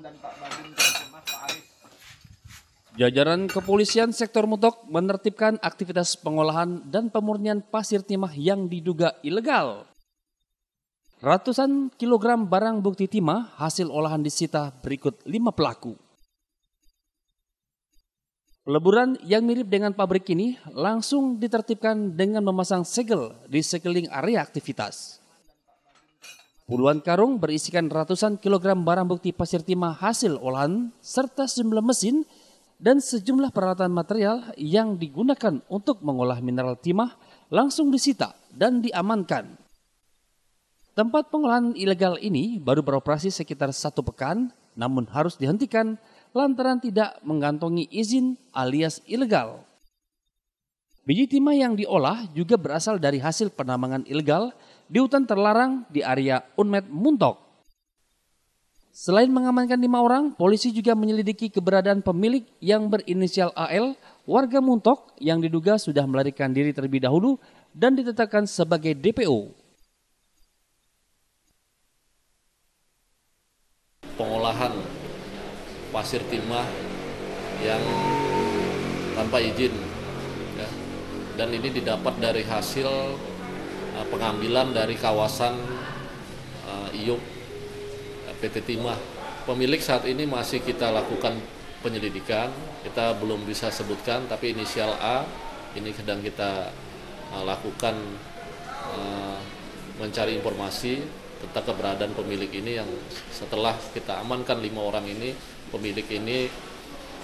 dan Pak Babin Mas Pak Aris. Jajaran kepolisian sektor Mutok menertibkan aktivitas pengolahan dan pemurnian pasir timah yang diduga ilegal. Ratusan kilogram barang bukti timah hasil olahan disita berikut lima pelaku. Peleburan yang mirip dengan pabrik ini langsung ditertibkan dengan memasang segel di sekeliling area aktivitas. Puluhan karung berisikan ratusan kilogram barang bukti pasir timah hasil olahan serta sejumlah mesin dan sejumlah peralatan material yang digunakan untuk mengolah mineral timah langsung disita dan diamankan. Tempat pengolahan ilegal ini baru beroperasi sekitar satu pekan namun harus dihentikan lantaran tidak mengantongi izin alias ilegal. Biji timah yang diolah juga berasal dari hasil penambangan ilegal di hutan terlarang di area Unmet Muntok. Selain mengamankan lima orang, polisi juga menyelidiki keberadaan pemilik yang berinisial AL, warga Muntok yang diduga sudah melarikan diri terlebih dahulu dan ditetapkan sebagai DPO. Pengolahan pasir timah yang tanpa izin ya. dan ini didapat dari hasil Eh, pengambilan dari kawasan uh, IUP eh, PT Timah. Pemilik saat ini masih kita lakukan penyelidikan, kita belum bisa sebutkan, tapi inisial A ini sedang kita uh, lakukan uh, mencari informasi tentang keberadaan pemilik ini yang setelah kita amankan lima orang ini, pemilik ini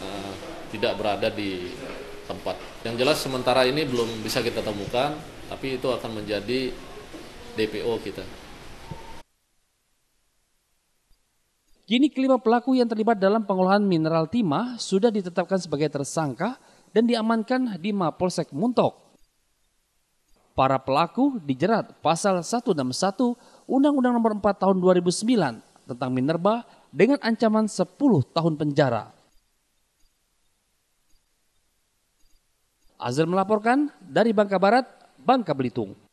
uh, tidak berada di tempat. Yang jelas sementara ini belum bisa kita temukan, tapi itu akan menjadi DPO kita. Kini kelima pelaku yang terlibat dalam pengolahan mineral timah sudah ditetapkan sebagai tersangka dan diamankan di Mapolsek Muntok. Para pelaku dijerat pasal 161 Undang-Undang Nomor 4 Tahun 2009 tentang minerba dengan ancaman 10 tahun penjara. Azir melaporkan dari Bangka Barat Bangka Belitung.